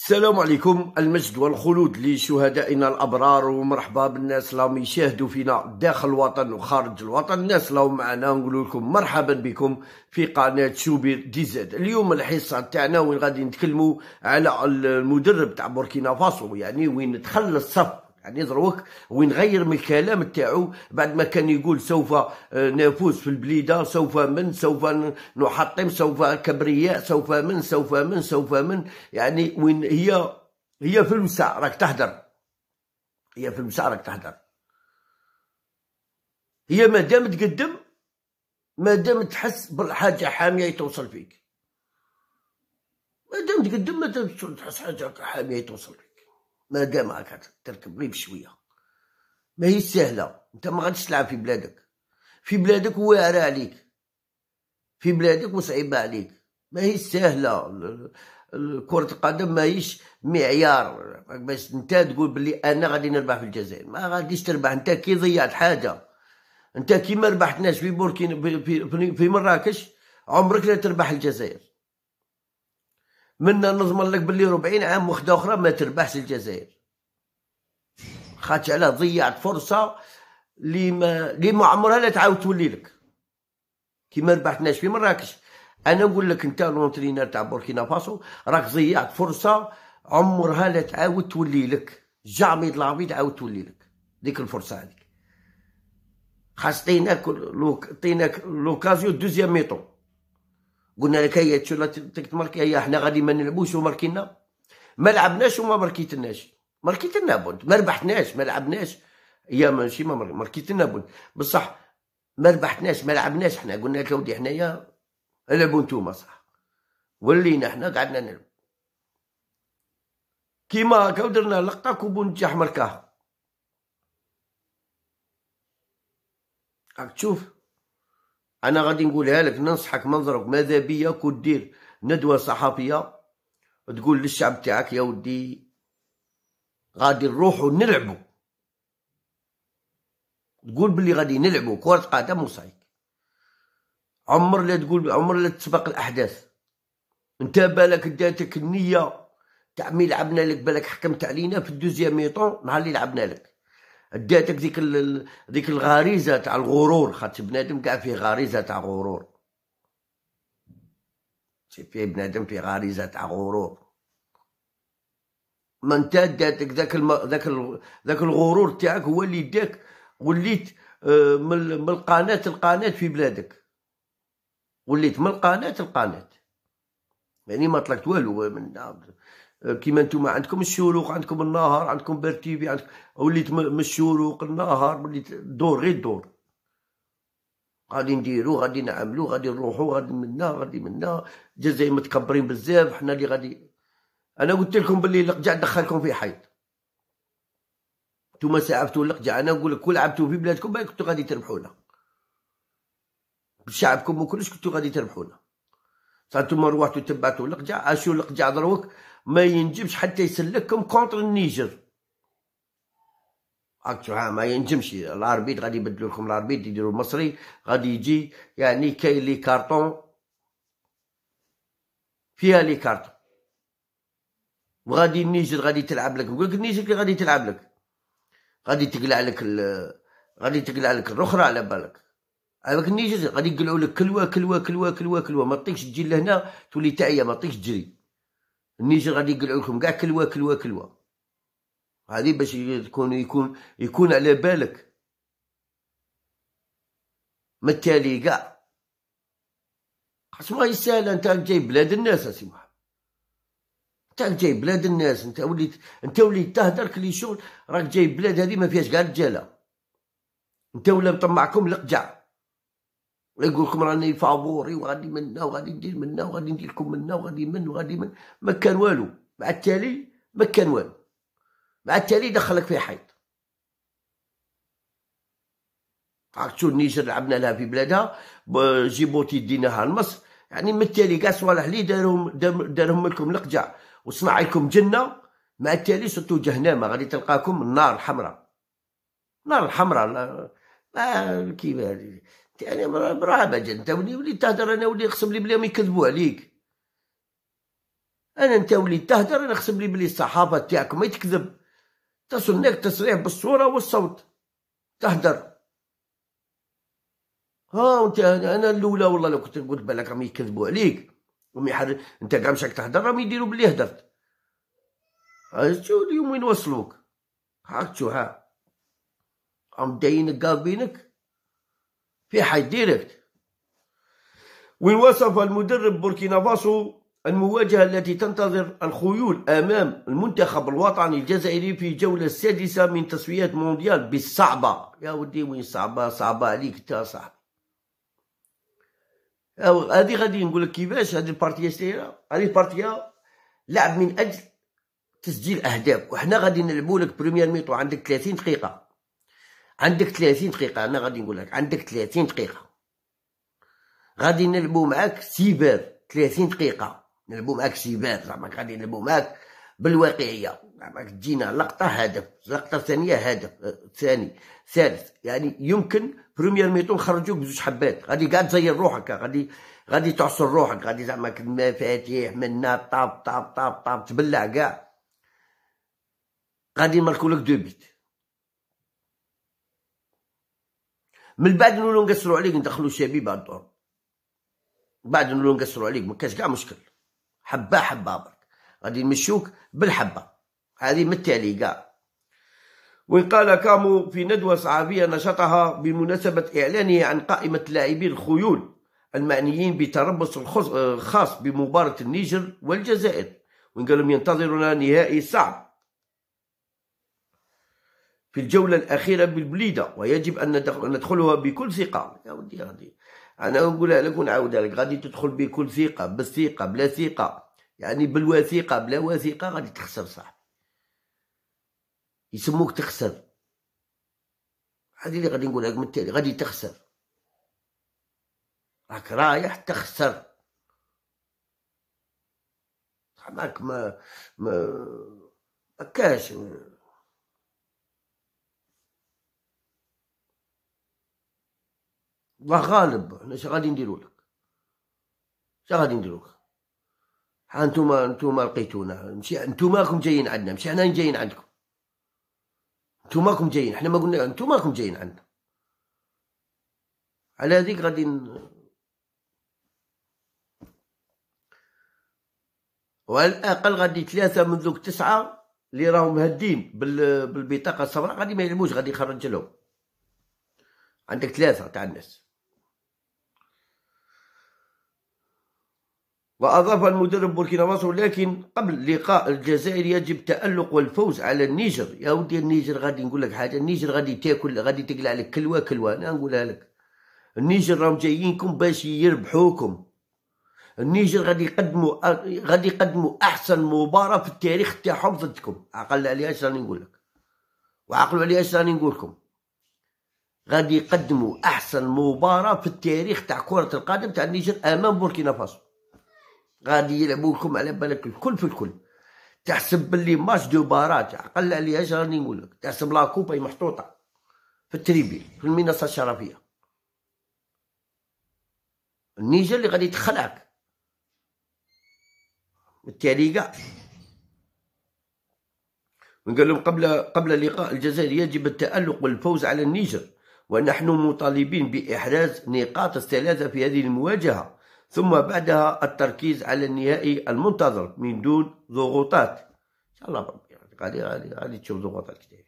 السلام عليكم المجد والخلود لشهدائنا الابرار ومرحبا بالناس اللي راهم يشاهدوا فينا داخل الوطن وخارج الوطن الناس اللي معنا نقول لكم مرحبا بكم في قناه شوبير دي زاد اليوم الحصه تاعنا وين غادي نتكلموا على المدرب تاع بوركينا فاسو يعني وين دخل الصف يعني دروك وين غير من الكلام تاعو بعد ما كان يقول سوف آه، نفوز في البليده سوف من سوف نحطم سوف كبرياء سوف من سوف من سوف من يعني وين هي هي في المساء راك تهدر هي في المساء راك تهدر هي ما دام تقدم ما دام تحس بالحاجه حاميه توصل فيك ما دام تقدم ما دام تحس حاجه حاميه توصل فيك مادام راك تركب غير بشويه ما هي سهله انت ما غاديش تلعب في بلادك في بلادك واعره عليك في بلادك وصعيبه عليك ما هي سهله كرة القدم ماهيش معيار باش انت تقول بلي انا غادي نربح في الجزائر ما غاديش تربح انت كي ضيعت حاجه انت كي ما ربحتناش في بوركينا في, في, في مراكش عمرك لا تربح الجزائر منا نضمن لك باللي 40 عام وحده اخرى ما تربحش الجزائر خاطش علاه ضيعت فرصه اللي ما اللي ما عمرها لا تعاود تولي لك كيما ربحتناش في مراكش انا نقول لك انت لونترينر تاع بوركينا فاسو راك ضيعت فرصه عمرها لا تعاود تولي لك جامي العبيد عاود تولي لك ديك الفرصه هذيك خاص تعطيناك لوكازيو دوزيام ميطون قلنا لك هيا تشو لا تماركي هيا احنا غادي ما نلعبوش وماركينا ما لعبناش وما مركيتناش ماركيتنا بونت ما ربحتناش ما لعبناش هي ماشي ما ماركيتنا بونت بصح ما ربحتناش ما لعبناش حنا قلنا لك ودي حنايا العبوا نتوما صح ولينا حنا قعدنا نلعب كيما هكا درنا لقطه كوبون نجاح مركاها راك تشوف انا غادي نقولها لك ننصحك منظرك ماذا بيا كدير دير ندوه صحفيه تقول للشعب تاعك يا ودي غادي نروحو نلعبو تقول بلي غادي نلعبو كرة قدم وصايك عمر لا تقول عمر لا تسبق الاحداث انت بالك داتك النيه تاع مي لعبنا لك بالك حكمت علينا في الدوزيام ميطون نهار اللي لعبنا لك اداتك ديك ال... ديك الغريزه تاع الغرور خاطر بنادم كاع فيه غريزه تاع غرور سي فيه بنادم فيه غريزه تاع غرور ما انت داتك ذاك الم... ذاك ال... ذاك الغرور تاعك هو اللي داك وليت آه، من القناه القناه في بلادك وليت من القناه القناه يعني ما طلقت والو من أه، كيما نتوما عندكم الشروق عندكم النهار عندكم برتيبي عندكم وليت من الشروق النهار وليت دور غير دور غادي نديرو غادي نعملو غادي نروحو غادي منا غادي منا الجزائر متكبرين بزاف حنا اللي غادي انا قلت لكم باللي القجع دخلكم في حيط نتوما ساعفتو القجع انا نقول لك كون لعبتوا في بلادكم ما كنتو غادي تربحونا بشعبكم وكلش كنتو غادي تربحونا صح نتوما روحتو تبعتو القجع اشو القجع دروك ما ينجمش حتى يسلكهم كونتر النيجر هاكتو ما ينجمش الاربيت غادي يبدلوا لكم الاربيت يديروا مصري غادي يجي يعني كاين لي كارطون فيها لي كارطون وغادي النيجر غادي تلعب لك نقول لك النيجر كي غادي تلعب لك غادي تقلع لك ال... غادي تقلع لك الاخرى على بالك بالك النيجر غادي يقلعوا لك كلوه كلوه كلوه كلوه كلوه ما تطيقش تجي لهنا تولي تعيا ما تطيقش تجري النيجر غادي يقلعوا لكم كاع كلوه كلوه كلوه هذه باش تكون يكون يكون على بالك ما التالي كاع خاص ما يسال انت جاي بلاد الناس اسي محمد انت جاي بلاد الناس انت وليت انت وليت تهدر كلي شغل راك جاي بلاد هذه ما فيهاش كاع رجاله انت ولا مطمعكم لقجع يقول لكم راني فابوري وغادي منا وغادي ندير منا وغادي ندير لكم منا وغادي من وغادي من ما كان والو مع التالي ما كان والو مع التالي دخلك في حيط عرفتو النيجر لعبنا لها في بلادها جيبوتي ديناها لمصر يعني من التالي كاع صوالح لي دارهم دارهم لكم القجع وصنع لكم جنه مع التالي صرتو جهنم غادي تلقاكم النار الحمراء النار الحمراء ما كيف يعني مرحبا انت ولي تهدر انا ولي نقسم لي بلي يكذبوا عليك انا انت ولي تهدر انا نقسم لي بلي الصحافه تاعك ما تكذب تصنيك تصريح بالصوره والصوت تهدر ها انت انا الاولى والله لو كنت قلت بالك راهم يكذبوا عليك راهم يحر انت كاع مشاك تهدر راهم يديروا بلي هدرت شو اليوم وين وصلوك هاك شو ها راهم داينك قابينك في ديريكت وين وصف المدرب بوركينا فاسو المواجهة التي تنتظر الخيول أمام المنتخب الوطني الجزائري في جولة السادسة من تصفيات مونديال بالصعبة يا ودي وين صعبة صعبة عليك تا صاحبي هذه غادي نقول لك كيفاش هذه البارتيا سيرة هذه البارتيا لعب من أجل تسجيل أهداف وحنا غادي نلعبوا لك بريمير ميتو عندك 30 دقيقة عندك 30 دقيقة أنا غادي نقول لك عندك 30 دقيقة غادي نلعبو معاك سيبر 30 دقيقة نلعبو معاك سيبر زعما غادي نلعبو معاك بالواقعية زعما تجينا لقطة هدف لقطة ثانية هدف آه، ثاني ثالث يعني يمكن بروميير ميتون نخرجوك بزوج حبات غادي قاعد تزير روحك غادي غادي تعصر روحك غادي زعما المفاتيح منا طاب طاب طاب طاب تبلع كاع غادي نمركولك دو بيت من بعد نولو نقصرو عليك ندخلو شبيب على الدور من بعد نولو نقصرو عليك ما كاش كاع مشكل حبه حبه برك غادي نمشوك بالحبه هذه متالي كاع وإن قال كامو في ندوة صحفية نشطها بمناسبة إعلانه عن قائمة لاعبي الخيول المعنيين بتربص الخاص بمباراة النيجر والجزائر وإن قال لهم ينتظرنا نهائي صعب في الجولة الأخيرة بالبليدة ويجب أن ندخلها بكل ثقة يا ودي غادي أنا نقولها لك ونعاودها لك غادي تدخل بكل ثقة بالثقة بلا ثقة يعني بالوثيقة بلا وثيقة غادي تخسر صح يسموك تخسر هذه اللي غادي نقولها لك من التالي غادي تخسر راك رايح تخسر صح ماك ما ما كاش الله غالب احنا اش غادي نديرو لك اش غادي نديرو لك ها نتوما نتوما لقيتونا ماشي نتوما راكم جايين عندنا ماشي حنا جايين عندكم نتوما راكم جايين حنا ما قلنا نتوما راكم جايين عندنا على هذيك غادي ن... وعلى الاقل غادي ثلاثه من ذوك تسعه اللي راهم بال... بالبطاقه الصفراء غادي ما يلموش غادي يخرج لهم عندك ثلاثه تاع الناس وأضاف المدرب بوركينا فاسو لكن قبل لقاء الجزائر يجب تألق والفوز على النيجر يا ودي النيجر غادي نقول لك حاجة النيجر غادي تاكل غادي تقلع لك كلوة كلوة أنا نقولها لك النيجر راهم جايينكم باش يربحوكم النيجر غادي يقدموا غادي يقدموا احسن مباراه في التاريخ تاعهم ضدكم عقل عليها اش راني نقول لك وعقلوا عليها اش راني نقول لكم غادي يقدموا احسن مباراه في التاريخ تاع كره القدم تاع النيجر امام بوركينا فاسو غادي يلعبوا لكم على بالك الكل في الكل تحسب باللي ماتش دو باراج عقل عليها راني نقول لك تحسب لا كوبا محطوطه في التريبي في المنصه الشرفيه النيجر اللي غادي تخلعك بالتالي كاع نقول لهم قبل قبل اللقاء الجزائر يجب التألق والفوز على النيجر ونحن مطالبين بإحراز نقاط الثلاثة في هذه المواجهة ثم بعدها التركيز على النهائي المنتظر من دون ضغوطات ان شاء الله بربي يعني غادي غادي غادي تشوف ضغوطات كثير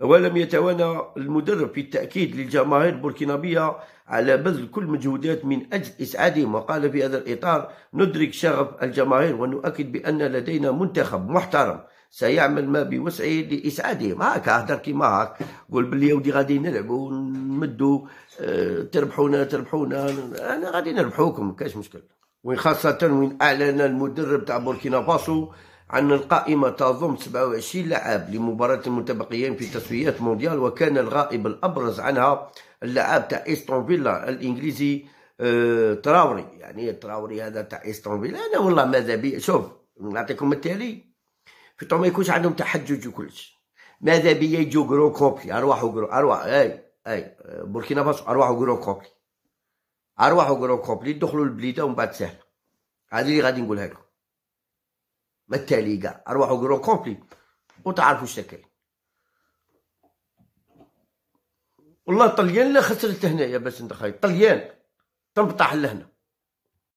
ولم يتوانى المدرب في التأكيد للجماهير البوركينابية على بذل كل مجهودات من أجل إسعادهم وقال في هذا الإطار ندرك شغف الجماهير ونؤكد بأن لدينا منتخب محترم سيعمل ما بوسعه لاسعادهم هاك اهدر كيما هاك قول بلي ودي غادي نلعبوا نمدوا اه تربحونا تربحونا انا غادي نربحوكم ما كاش مشكل وين خاصه وين اعلن المدرب تاع بوركينا فاسو عن القائمة تضم 27 لاعب لمباراة المتبقيين في تصفيات مونديال وكان الغائب الأبرز عنها اللاعب تاع إستون فيلا الإنجليزي اه تراوري يعني تراوري هذا تاع إستون فيلا أنا والله ماذا بي شوف نعطيكم التالي قطعوا ما يكونش عندهم تحجج وكلش ماذا بيا يجوا كرو كوبلي ارواحوا كرو ارواح اي اي بوركينا فاسو ارواحوا كرو كوبلي ارواحوا كرو كوبلي دخلوا البليده ومن بعد سهل هذه اللي غادي نقولها لكم ما التالي كاع ارواحوا كرو كوبلي وتعرفوا اش كاين والله طليان لا خسرت هنايا باش ندخل طليان تنبطح لهنا